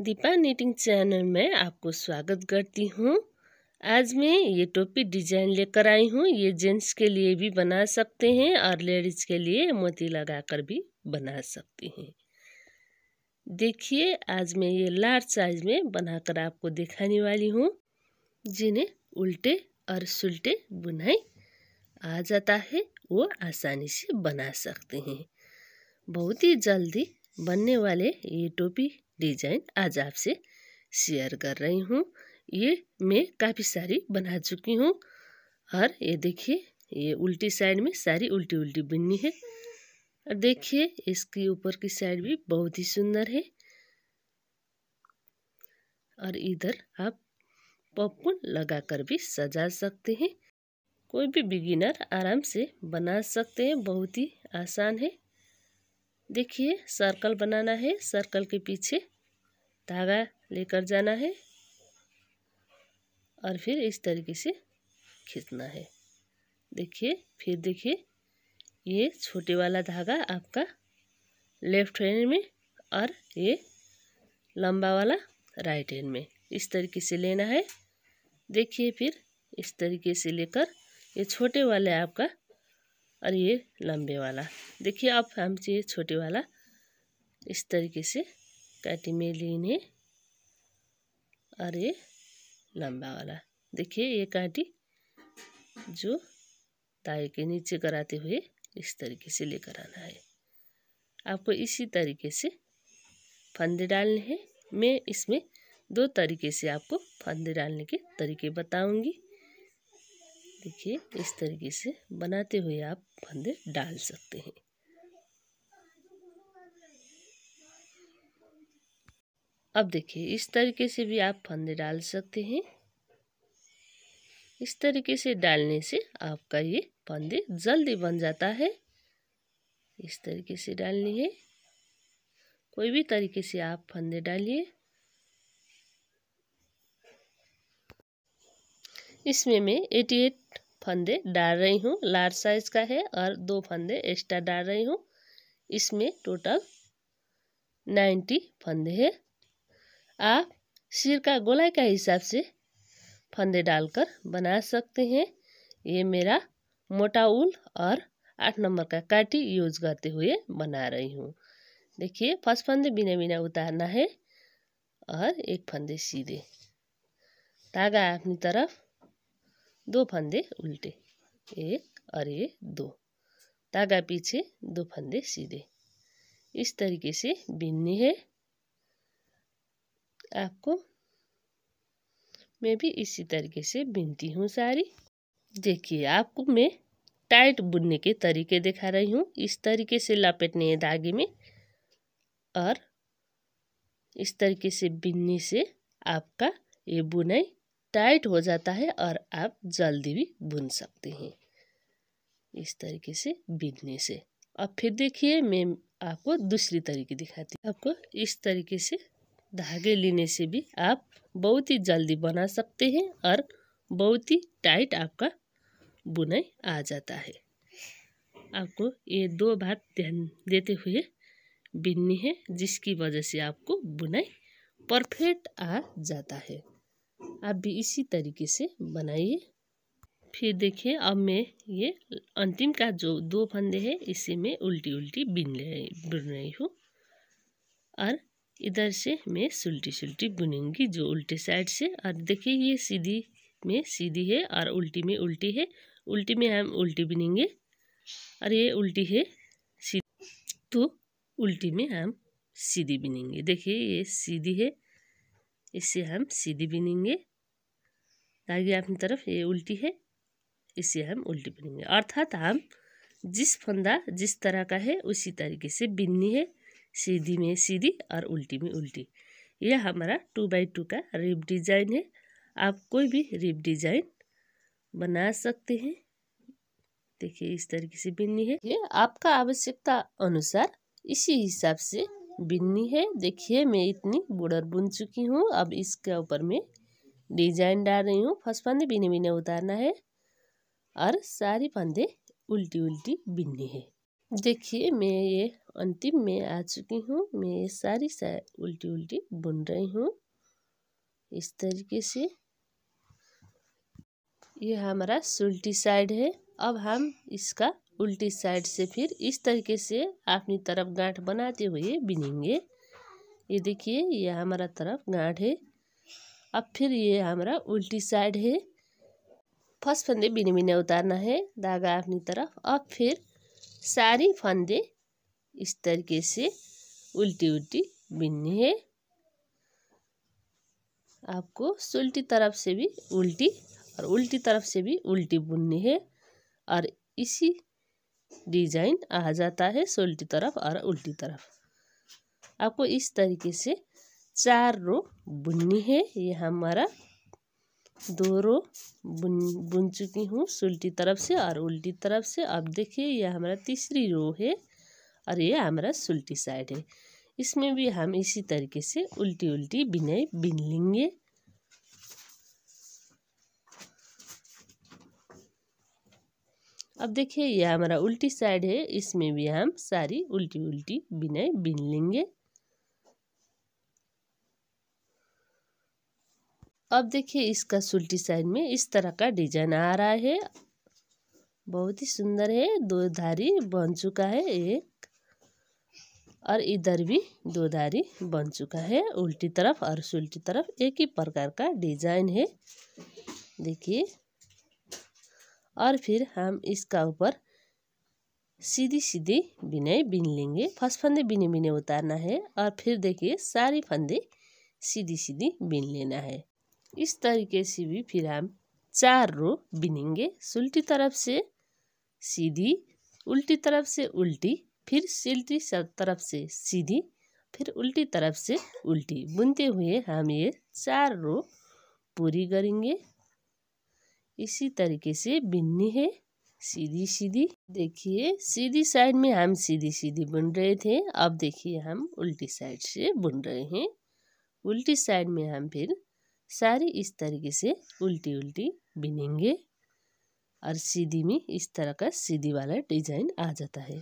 Deepa knitting channel में आपको स्वागत करती हूँ आज मैं ये टोपी डिजाइन लेकर आई हूँ ये जेंट्स के लिए भी बना सकते हैं और लेडीज़ के लिए मोती लगाकर भी बना सकती हैं देखिए आज मैं ये लार्ज साइज में बनाकर आपको दिखाने वाली हूँ जिन्हें उल्टे और सुलटे बुनाई आ जाता है वो आसानी से बना सकते हैं बहुत ही जल्दी बनने वाले ये टोपी डिज़ाइन आज आपसे शेयर कर रही हूँ ये मैं काफ़ी सारी बना चुकी हूँ और ये देखिए ये उल्टी साइड में सारी उल्टी उल्टी बुननी है और देखिए इसकी ऊपर की साइड भी बहुत ही सुंदर है और इधर आप पॉपकॉर्न लगाकर भी सजा सकते हैं कोई भी बिगिनर आराम से बना सकते हैं बहुत ही आसान है देखिए सर्कल बनाना है सर्कल के पीछे धागा लेकर जाना है और फिर इस तरीके से खींचना है देखिए फिर देखिए ये छोटे वाला धागा आपका लेफ्ट हैंड में और ये लंबा वाला राइट हैंड में इस तरीके से लेना है देखिए फिर इस तरीके से लेकर ये छोटे वाले आपका और ये लंबे वाला देखिए आप हमसे ये छोटे वाला इस तरीके से पैटी में लेने है और ये लंबा वाला देखिए ये काटी जो ताए के नीचे कराते हुए इस तरीके से लेकर आना है आपको इसी तरीके से फंदे डालने हैं मैं इसमें दो तरीके से आपको फंदे डालने के तरीके बताऊंगी देखिए इस तरीके से बनाते हुए आप फंदे डाल सकते हैं अब देखिए इस तरीके से भी आप फंदे डाल सकते हैं इस तरीके से डालने से आपका ये फंदे जल्दी बन जाता है इस तरीके से डालनी है कोई भी तरीके से आप फंदे डालिए इसमें मैं एटी एट फंदे डाल रही हूँ लार्ज साइज का है और दो फंदे एक्स्ट्रा डाल रही हूँ इसमें टोटल नाइन्टी फंदे हैं आप सिर का गोलाई का हिसाब से फंदे डालकर बना सकते हैं ये मेरा मोटा ऊल और आठ नंबर का काटी यूज करते हुए बना रही हूँ देखिए फर्स्ट फंदे बिना बिना उतारना है और एक फंदे सीधे तागा अपनी तरफ दो फंदे उल्टे एक और ये दो तागा पीछे दो फंदे सीधे इस तरीके से बिननी है आपको मैं भी इसी तरीके से बिनती हूँ साड़ी देखिए आपको मैं टाइट बुनने के तरीके दिखा रही हूँ इस तरीके से लपेटने हैं धागे में और इस तरीके से बिनने से आपका ये बुनाई टाइट हो जाता है और आप जल्दी भी बुन सकते हैं इस तरीके से बिनने से अब फिर देखिए मैं आपको दूसरी तरीके दिखाती हूँ आपको इस तरीके से धागे लेने से भी आप बहुत ही जल्दी बना सकते हैं और बहुत ही टाइट आपका बुनाई आ जाता है आपको ये दो बात ध्यान देते हुए बिननी है जिसकी वजह से आपको बुनाई परफेक्ट आ जाता है आप भी इसी तरीके से बनाइए फिर देखिए अब मैं ये अंतिम का जो दो फंदे हैं इसे मैं उल्टी उल्टी बिन रही बिन रही हूँ और इधर से मैं सुलटी सुलटी बुनूंगी जो उल्टे साइड से और देखिए ये सीधी में सीधी है और उल्टी में उल्टी है उल्टी में हम उल्टी बुनेंगे और ये उल्टी है सीधी तो उल्टी में हम सीधी बुनेंगे देखिए ये सीधी है इससे हम सीधी बुनेंगे आगे अपनी तरफ ये उल्टी है इसे हम उल्टी बुनेंगे अर्थात हम जिस फंदा जिस तरह का है उसी तरीके से बिननी है सीधी में सीधी और उल्टी में उल्टी यह हमारा टू बाई टू का रिप डिज़ाइन है आप कोई भी रिप डिज़ाइन बना सकते हैं देखिए इस तरीके से बिन्नी है ये आपका आवश्यकता अनुसार इसी हिसाब से बिन्नी है देखिए मैं इतनी बॉर्डर बुन चुकी हूँ अब इसके ऊपर मैं डिजाइन डाल रही हूँ फर्स्ट फंदे बिने बिने उतारना है और सारी फंदे उल्टी उल्टी बिननी है देखिए मैं ये अंतिम में आ चुकी हूँ मैं ये सारी सा उल्टी उल्टी बुन रही हूँ इस तरीके से ये हमारा सुलटी साइड है अब हम इसका उल्टी साइड से फिर इस तरीके से अपनी तरफ गांठ बनाते हुए बिनेंगे ये देखिए ये हमारा तरफ गांठ है अब फिर ये हमारा उल्टी साइड है फर्स्ट फंदे बिने बिने उतारना है धागा अपनी तरफ अब फिर सारी फंदे इस तरीके से उल्टी उल्टी बिननी है आपको उल्टी तरफ से भी उल्टी और उल्टी तरफ से भी उल्टी बुननी है और इसी डिजाइन आ जाता है उल्टी तरफ और उल्टी तरफ आपको इस तरीके से चार रो बुननी है यह हमारा दो रो बुन बुन चुकी हूँ उल्टी तरफ से और उल्टी तरफ से अब देखिए यह हमारा तीसरी रो है और ये हमारा सुल्टी साइड है इसमें भी हम इसी तरीके से उल्टी उल्टी बिनाई बिन लेंगे अब देखिए यह हमारा उल्टी साइड है इसमें भी हम सारी उल्टी उल्टी बिनाई बिन लेंगे अब देखिए इसका सुल्टी साइड में इस तरह का डिजाइन आ रहा है बहुत ही सुंदर है दो धारी बन चुका है एक और इधर भी दो धारी बन चुका है उल्टी तरफ और सुल्टी तरफ एक ही प्रकार का डिजाइन है देखिए और फिर हम इसका ऊपर सीधी सीधी बिनाई बिन लेंगे फर्स्ट फंदे बिने बिने उतारना है और फिर देखिए सारी फंदे सीधी सीधी बिन लेना है इस तरीके से भी फिर हम चार रो बिनेंगे उल्टी तरफ से सीधी उल्टी तरफ से उल्टी फिर सीधी तरफ से सीधी फिर उल्टी तरफ से उल्टी बुनते हुए हम ये चार रो पूरी करेंगे इसी तरीके से बिननी है सीधी सीधी देखिए सीधी साइड में हम सीधी सीधी बुन रहे थे अब देखिए हम उल्टी साइड से बुन रहे हैं उल्टी साइड में हम फिर सारी इस तरीके से उल्टी उल्टी बिनेंगे और सीधी में इस तरह का सीधी वाला डिजाइन आ जाता है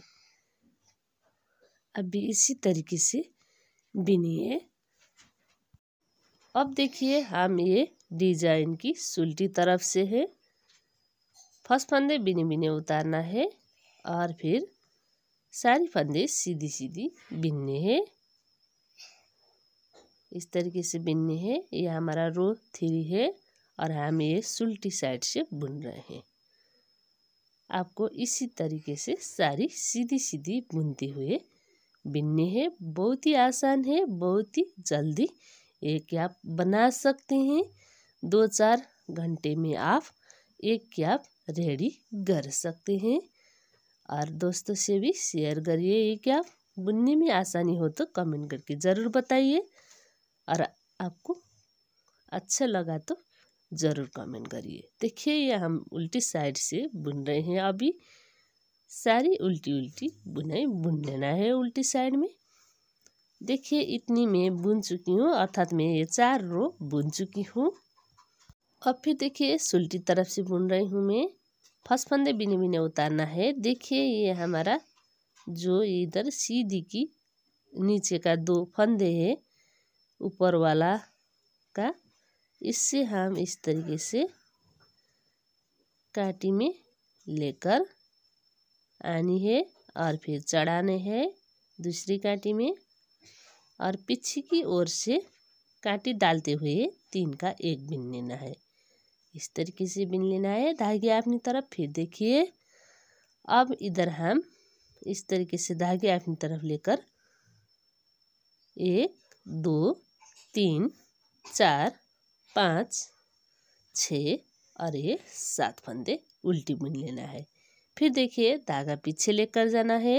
अभी इसी तरीके से बिनिए अब देखिए हम ये डिजाइन की सुल्टी तरफ से है फर्स्ट फंदे बिने बिने उतारना है और फिर सारी फंदे सीधी सीधी बिनने हैं इस तरीके से बिनने हैं ये हमारा रो थ्री है और हम ये सुल्टी साइड से बुन रहे हैं आपको इसी तरीके से सारी सीधी सीधी बुनते हुए बिननी है बहुत ही आसान है बहुत ही जल्दी एक कैप बना सकते हैं दो चार घंटे में आप एक कैप रेडी कर सकते हैं और दोस्तों से भी शेयर करिए ये कैप बुनने में आसानी हो तो कमेंट करके ज़रूर बताइए और आपको अच्छा लगा तो ज़रूर कमेंट करिए देखिए ये हम उल्टी साइड से बुन रहे हैं अभी सारी उल्टी उल्टी बुनाई बुन लेना है उल्टी साइड में देखिए इतनी मैं बुन चुकी हूँ अर्थात मैं ये चार रो बुन चुकी हूँ और फिर देखिए सुल्टी तरफ से बुन रही हूँ मैं फर्स्ट फंदे बिने बिने उतारना है देखिए ये हमारा जो इधर सीधी की नीचे का दो फंदे है ऊपर वाला का इससे हम इस तरीके से काटी में लेकर आनी है और फिर चढ़ाने है दूसरी काटी में और पीछे की ओर से काटी डालते हुए तीन का एक बिन लेना है इस तरीके से बिन लेना है धागे अपनी तरफ फिर देखिए अब इधर हम इस तरीके से धागे अपनी तरफ लेकर एक दो तीन चार पाँच छः और ये सात फंदे उल्टी बुन लेना है फिर देखिए धागा पीछे लेकर जाना है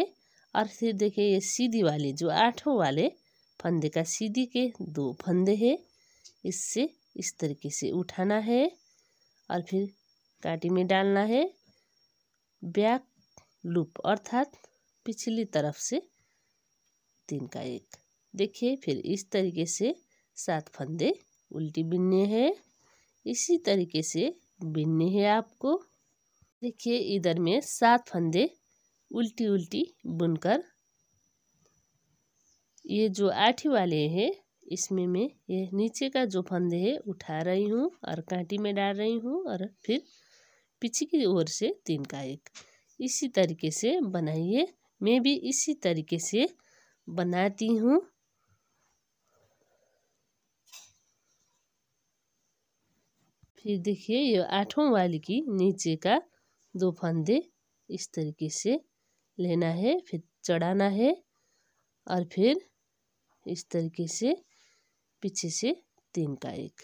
और फिर देखिए ये सीधी वाले जो आठों वाले फंदे का सीधी के दो फंदे हैं इससे इस तरीके से उठाना है और फिर काटी में डालना है बैक लूप अर्थात पिछली तरफ से तीन का एक देखिए फिर इस तरीके से सात फंदे उल्टी बिनने हैं इसी तरीके से बिनने हैं आपको देखिए इधर में सात फंदे उल्टी उल्टी बुनकर ये जो आठी वाले हैं इसमें मैं ये नीचे का जो फंदे है उठा रही हूँ और कांटी में डाल रही हूँ और फिर पीछे की ओर से तीन का एक इसी तरीके से बनाइए मैं भी इसी तरीके से बनाती हूँ फिर देखिए ये आठों वाली की नीचे का दो फंदे इस तरीके से लेना है फिर चढ़ाना है और फिर इस तरीके से पीछे से तीन का एक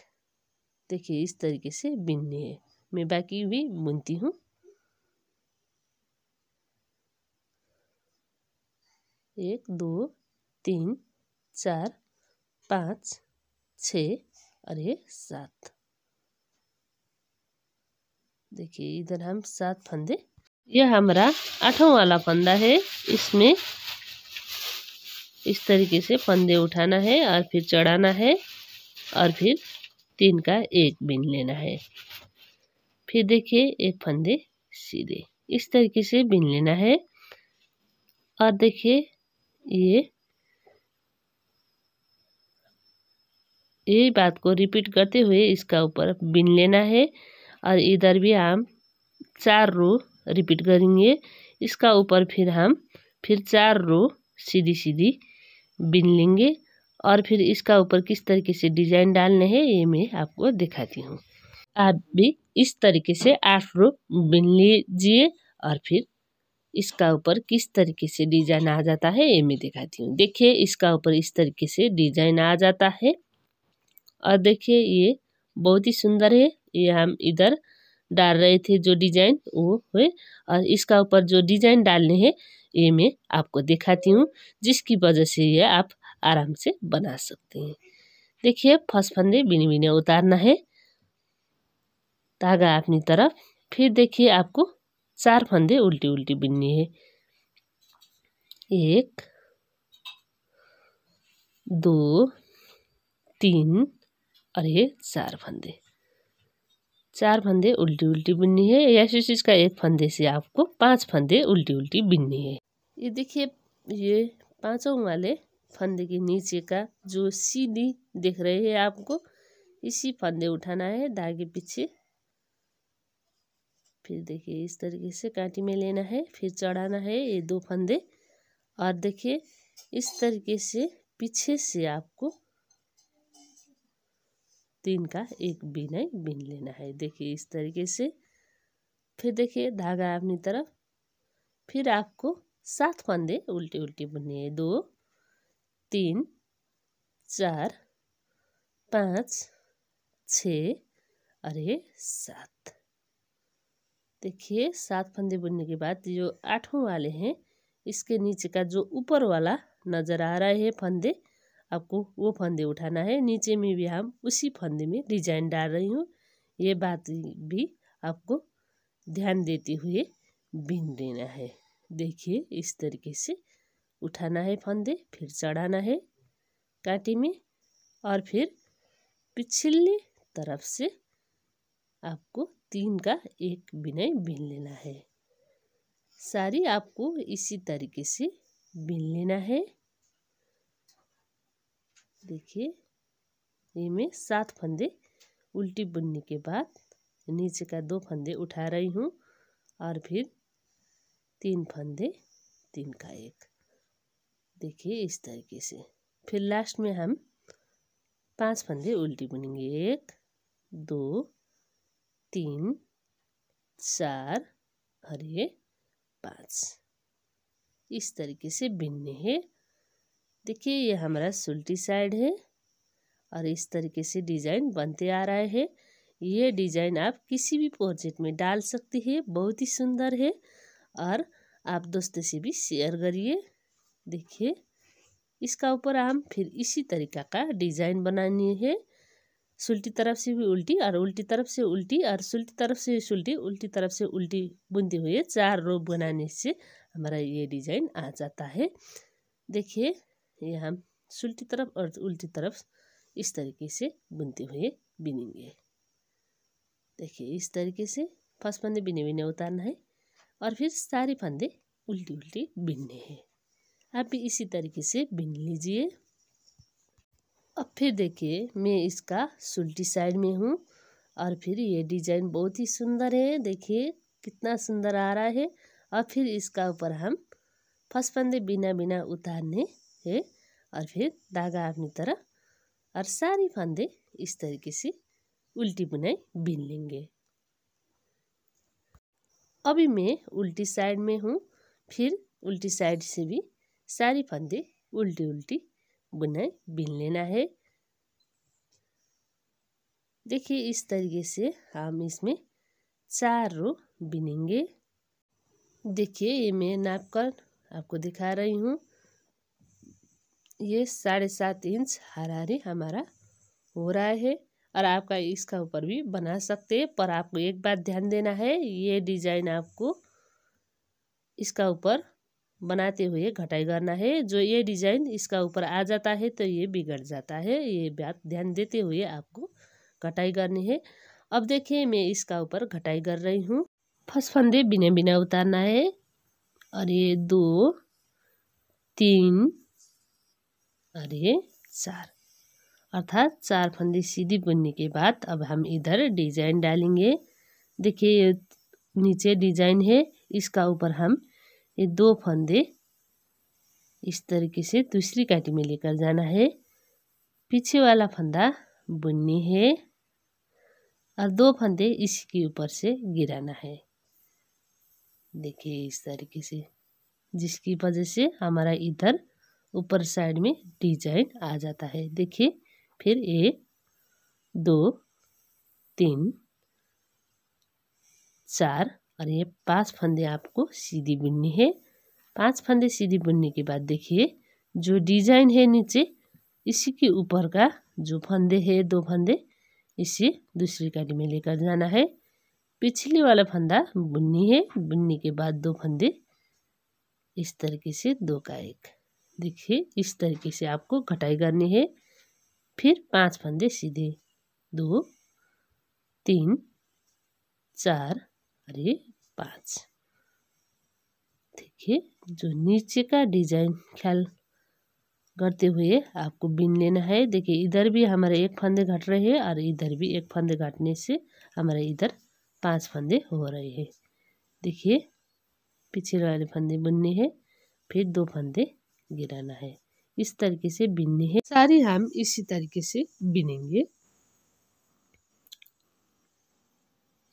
देखिए इस तरीके से बिननी है मैं बाकी भी बुनती हूँ एक दो तीन चार पाँच छ और ये सात देखिए इधर हम सात फंदे यह हमारा आठों वाला फंदा है इसमें इस तरीके से फंदे उठाना है और फिर चढ़ाना है और फिर तीन का एक बिन लेना है फिर देखिए एक फंदे सीधे इस तरीके से बिन लेना है और देखिए ये ये बात को रिपीट करते हुए इसका ऊपर बिन लेना है और इधर भी हम चार रो रिपीट करेंगे इसका ऊपर फिर हम फिर चार रो सीधी सीधी बिन लेंगे और फिर इसका ऊपर किस तरीके से डिज़ाइन डालने हैं ये मैं आपको दिखाती हूँ आप भी इस तरीके से आठ रो बिन लीजिए और फिर इसका ऊपर किस तरीके से डिज़ाइन आ जाता है ये मैं दिखाती हूँ देखिए इसका ऊपर इस तरीके से डिज़ाइन आ जाता है और देखिए ये बहुत ही सुंदर है ये हम इधर डाल रहे थे जो डिजाइन वो है और इसका ऊपर जो डिजाइन डालने हैं ये मैं आपको दिखाती हूँ जिसकी वजह से ये आप आराम से बना सकते हैं देखिए फर्स्ट फंदे बिनी बिनी उतारना है धागा अपनी तरफ फिर देखिए आपको चार फंदे उल्टी उल्टी बिननी है एक दो तीन और ये चार फंदे चार फंदे उल्टी उल्टी बिननी है या चीज का एक फंदे से आपको पांच फंदे उल्टी उल्टी बिननी है ये देखिए ये पांचों वाले फंदे के नीचे का जो सीधी देख रहे है आपको इसी फंदे उठाना है धागे पीछे फिर देखिए इस तरीके से कांटी में लेना है फिर चढ़ाना है ये दो फंदे और देखिए इस तरीके से पीछे से आपको तीन का एक बिनाई बिन लेना है देखिए इस तरीके से फिर देखिए धागा अपनी तरफ फिर आपको सात फंदे उल्टी उल्टे बुनिए दो तीन चार पाँच छ और ये सात देखिए सात फंदे बुनने के बाद जो आठों वाले हैं इसके नीचे का जो ऊपर वाला नज़र आ रहा है फंदे आपको वो फंदे उठाना है नीचे में भी हम उसी फंदे में डिजाइन डाल रही हूँ ये बात भी आपको ध्यान देते हुए बीन देना है देखिए इस तरीके से उठाना है फंदे फिर चढ़ाना है कांटे में और फिर पिछली तरफ से आपको तीन का एक बिनाई बीन लेना है सारी आपको इसी तरीके से बीन लेना है देखिए ये मैं सात फंदे उल्टी बुनने के बाद नीचे का दो फंदे उठा रही हूँ और फिर तीन फंदे तीन का एक देखिए इस तरीके से फिर लास्ट में हम पांच फंदे उल्टी बुनेंगे एक दो तीन चार और ये पाँच इस तरीके से बिनने हैं देखिए ये हमारा सुल्टी साइड है और इस तरीके से डिज़ाइन बनते आ रहा है ये डिज़ाइन आप किसी भी प्रोजेक्ट में डाल सकती है बहुत ही सुंदर है और आप दोस्तों से भी शेयर करिए देखिए इसका ऊपर हम फिर इसी तरीका का डिज़ाइन बनानी है सुल्टी तरफ से भी उल्टी और उल्टी तरफ से उल्टी और सुल्टी तरफ से सुल्टी उल्टी तरफ से उल्टी बुनते हुए चार रोप बनाने से हमारा ये डिज़ाइन आ जाता है देखिए ये हम सुलटी तरफ और उल्टी तरफ इस तरीके से बुनते हुए बिनेंगे देखिए इस तरीके से फर्स्ट फंदे बिने बिने उतारना है और फिर सारे फंदे उल्टी उल्टी बिनने हैं आप भी इसी तरीके से बिन लीजिए अब फिर देखिए मैं इसका सुल्टी साइड में हूँ और फिर ये डिजाइन बहुत ही सुंदर है देखिए कितना सुंदर आ रहा है और फिर इसका ऊपर हम फर्स्ट फंदे बिना बिना उतारने है और फिर धागा अपनी तरह और सारी फंदे इस तरीके से उल्टी बुनाई बीन लेंगे अभी मैं उल्टी साइड में हूँ फिर उल्टी साइड से भी सारी फंदे उल्टी उल्टी बुनाई बीन लेना है देखिए इस तरीके से हम इसमें चार रो बिनेंगे देखिए ये मैं नाप कर आपको दिखा रही हूँ ये साढ़े सात इंच हरारी हमारा हो रहा है और आपका इसका ऊपर भी बना सकते हैं पर आपको एक बात ध्यान देना है ये डिजाइन आपको इसका ऊपर बनाते हुए घटाई करना है जो ये डिजाइन इसका ऊपर आ जाता है तो ये बिगड़ जाता है ये बात ध्यान देते हुए आपको घटाई करनी है अब देखिए मैं इसका ऊपर घटाई कर रही हूँ फसफंदे बिना बिना उतारना है और ये दो तीन और ये चार अर्थात चार फंदी सीधी बुनने के बाद अब हम इधर डिजाइन डालेंगे देखिए ये नीचे डिजाइन है इसका ऊपर हम ये दो फंदे इस तरीके से दूसरी काटी में लेकर जाना है पीछे वाला फंदा बुननी है और दो फंदे इसके ऊपर से गिराना है देखिए इस तरीके से जिसकी वजह से हमारा इधर ऊपर साइड में डिजाइन आ जाता है देखिए फिर ये दो तीन चार और ये पांच फंदे आपको सीधी बुननी है पांच फंदे सीधी बुनने के बाद देखिए जो डिजाइन है नीचे इसी के ऊपर का जो फंदे है दो फंदे इसे दूसरी कड़ी में लेकर जाना है पिछली वाला फंदा बुननी है बुनने के बाद दो फंदे इस तरीके से दो का एक देखिए इस तरीके से आपको कटाई करनी है फिर पांच फंदे सीधे दो तीन चार अरे पाँच देखिए जो नीचे का डिजाइन ख्याल करते हुए आपको बिन लेना है देखिए इधर भी हमारे एक फंदे घट रहे हैं और इधर भी एक फंदे घटने से हमारे इधर पांच फंदे हो रहे हैं देखिए पीछे वाले फंदे बुनने हैं फिर दो फंदे गिराना है इस तरीके से बिनने हैं सारी हम इसी तरीके से बिनेंगे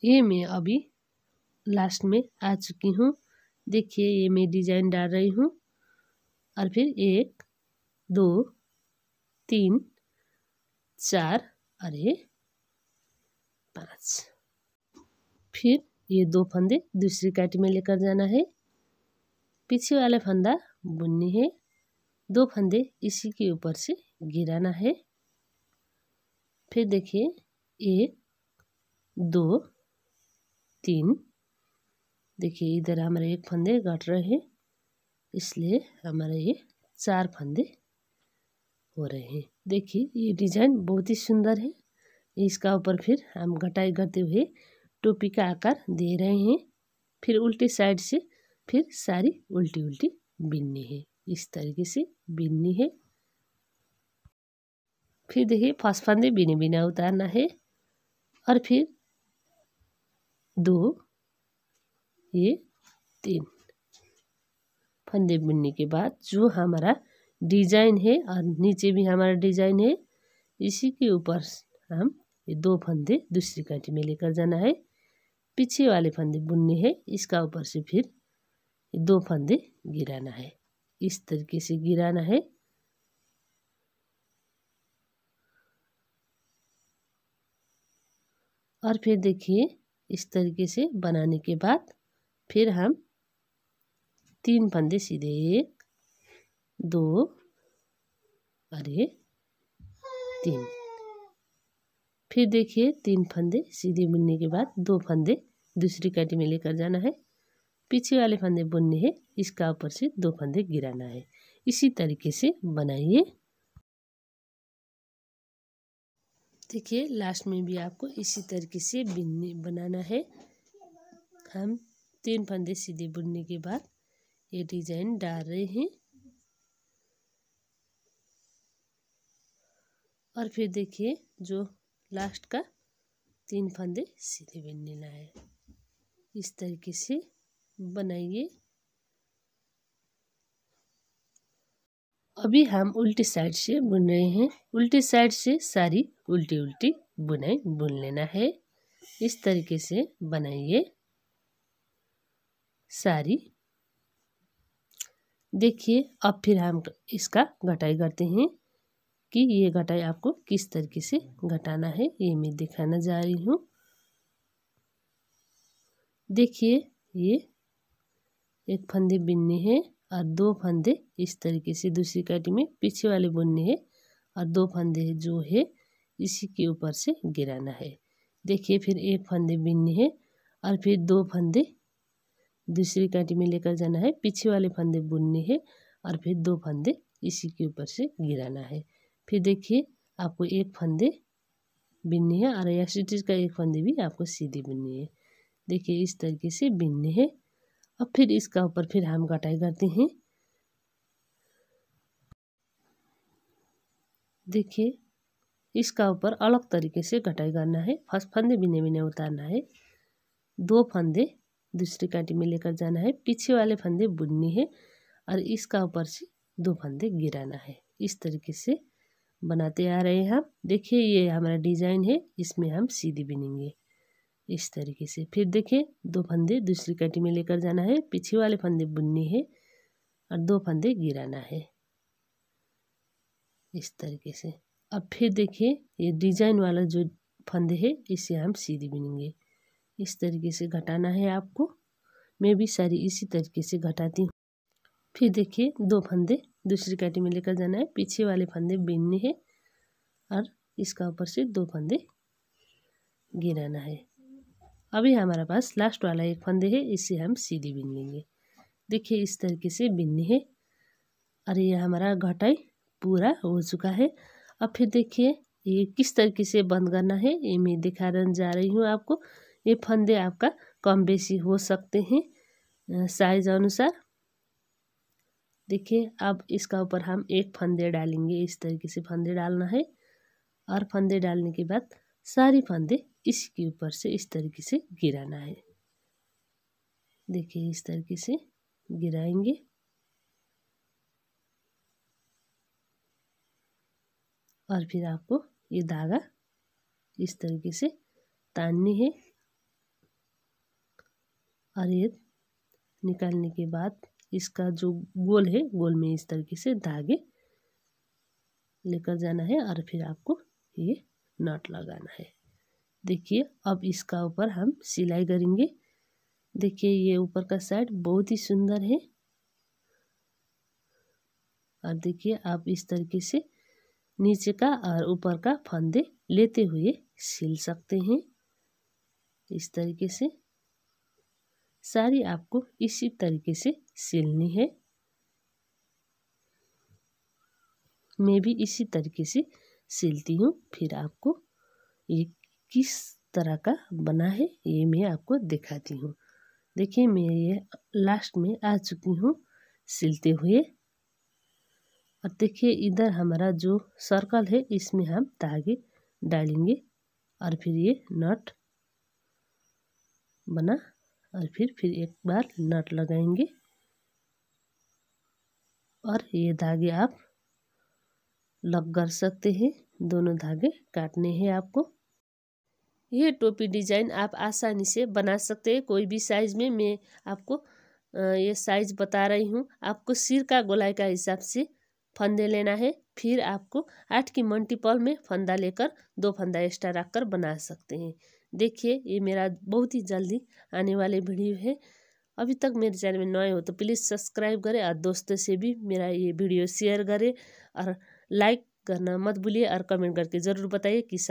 ये मैं अभी लास्ट में आ चुकी हूँ देखिए ये मैं डिजाइन डाल रही हूँ और फिर एक दो तीन चार और ये पाँच फिर ये दो फंदे दूसरी काटी में लेकर जाना है पीछे वाला फंदा बुननी है दो फंदे इसी के ऊपर से गिराना है फिर देखिए एक दो तीन देखिए इधर हमारे एक फंदे घट रहे हैं इसलिए हमारे ये चार फंदे हो रहे हैं देखिए ये डिज़ाइन बहुत ही सुंदर है इसका ऊपर फिर हम घटाई करते हुए टोपी का आकार दे रहे हैं फिर उल्टी साइड से फिर सारी उल्टी उल्टी बिननी है इस तरीके से बीननी है फिर देखिए फर्स्ट फंदे बिने बिना उतारना है और फिर दो ये तीन फंदे बुनने के बाद जो हमारा डिजाइन है और नीचे भी हमारा डिजाइन है इसी के ऊपर हम ये दो फंदे दूसरी कांटी में लेकर जाना है पीछे वाले फंदे बुनने हैं इसका ऊपर से फिर दो फंदे गिराना है इस तरीके से गिराना है और फिर देखिए इस तरीके से बनाने के बाद फिर हम तीन फंदे सीधे एक दो अरे तीन फिर देखिए तीन फंदे सीधे बुनने के बाद दो फंदे दूसरी काटी में लेकर जाना है पीछे वाले फंदे बुनने हैं इसका ऊपर से दो फंदे गिराना है इसी तरीके से बनाइए देखिए लास्ट में भी आपको इसी तरीके से बिनने बनाना है हम तीन फंदे सीधे बुनने के बाद ये डिज़ाइन डाल रहे हैं और फिर देखिए जो लास्ट का तीन फंदे सीधे लेना है इस तरीके से बनाइए अभी हम उल्टी साइड से बुन रहे हैं उल्टी साइड से सारी उल्टी उल्टी बुनाई बुन लेना है इस तरीके से बनाइए सारी देखिए अब फिर हम इसका घटाई करते हैं कि ये घटाई आपको किस तरीके से घटाना है ये मैं दिखाना जा रही हूँ देखिए ये एक फंदे बिनने हैं और दो फंदे इस तरीके से दूसरी काटी में पीछे वाले बुनने हैं और दो फंदे जो है इसी के ऊपर से गिराना है देखिए फिर एक फंदे बिनने हैं और फिर दो फंदे दूसरी काटी में लेकर जाना है पीछे वाले फंदे बुनने हैं और फिर दो फंदे इसी के ऊपर से गिराना है फिर देखिए आपको एक फंदे बिनने हैं और एक्सिटीज का एक फंदे भी आपको सीधे बिननी है देखिए इस तरीके से बिनने हैं अब फिर इसका ऊपर फिर हम कटाई करते हैं देखिए इसका ऊपर अलग तरीके से कटाई करना है फर्स्ट फंदे बिने बिने उतारना है दो फंदे दूसरी कांटी में लेकर जाना है पीछे वाले फंदे बुनने हैं और इसका ऊपर से दो फंदे गिराना है इस तरीके से बनाते आ रहे हैं हम देखिए ये हमारा डिज़ाइन है इसमें हम सीधी बिनेंगे इस तरीके से फिर देखिए दो फंदे दूसरी कैटी में लेकर जाना है पीछे वाले फंदे बुननी है और दो फंदे गिराना है इस तरीके से अब फिर देखिए ये डिजाइन वाला जो फंदे है इसे हम सीधी बुनेंगे इस तरीके से घटाना है आपको मैं भी सारी इसी तरीके से घटाती हूँ फिर देखिए दो फंदे दूसरी काटी में लेकर जाना है पीछे वाले फंदे बुनने हैं और इसका ऊपर से दो फंदे गिराना है अभी हमारे पास लास्ट वाला एक फंदे है इसे हम सीधी बिन लेंगे देखिए इस तरीके से बिननी है और ये हमारा घटाई पूरा हो चुका है अब फिर देखिए ये किस तरीके से बंद करना है ये मैं दिखा जा रही हूँ आपको ये फंदे आपका कम बेसी हो सकते हैं साइज अनुसार देखिए अब इसका ऊपर हम एक फंदे डालेंगे इस तरीके से फंदे डालना है और फंदे डालने के बाद सारी इसी इसके ऊपर से इस तरीके से गिराना है देखिए इस तरीके से गिराएंगे और फिर आपको ये धागा इस तरीके से ताननी है और ये निकालने के बाद इसका जो गोल है गोल में इस तरीके से धागे लेकर जाना है और फिर आपको ये नॉट लगाना है देखिए अब इसका ऊपर हम सिलाई करेंगे देखिए ये ऊपर का साइड बहुत ही सुंदर है और देखिए आप इस तरीके से नीचे का और ऊपर का फंदे लेते हुए सिल सकते हैं इस तरीके से साड़ी आपको इसी तरीके से सिलनी है मैं भी इसी तरीके से सिलती हूँ फिर आपको ये किस तरह का बना है ये मैं आपको दिखाती हूँ देखिए मैं ये लास्ट में आ चुकी हूँ सिलते हुए और देखिए इधर हमारा जो सर्कल है इसमें हम धागे डालेंगे और फिर ये नट बना और फिर फिर एक बार नट लगाएंगे और ये धागे आप लग कर सकते हैं दोनों धागे काटने हैं आपको यह टोपी डिजाइन आप आसानी से बना सकते हैं कोई भी साइज में मैं आपको ये साइज बता रही हूँ आपको सिर का गोलाई का हिसाब से फंदे लेना है फिर आपको आठ की मल्टीपल में फंदा लेकर दो फंदा एक्स्ट्रा रख कर बना सकते हैं देखिए ये मेरा बहुत ही जल्दी आने वाले वीडियो है अभी तक मेरे चैनल में नए हो तो प्लीज़ सब्सक्राइब करें और दोस्तों से भी मेरा ये वीडियो शेयर करें और लाइक करना मत भूलिए और कमेंट करके ज़रूर बताइए कि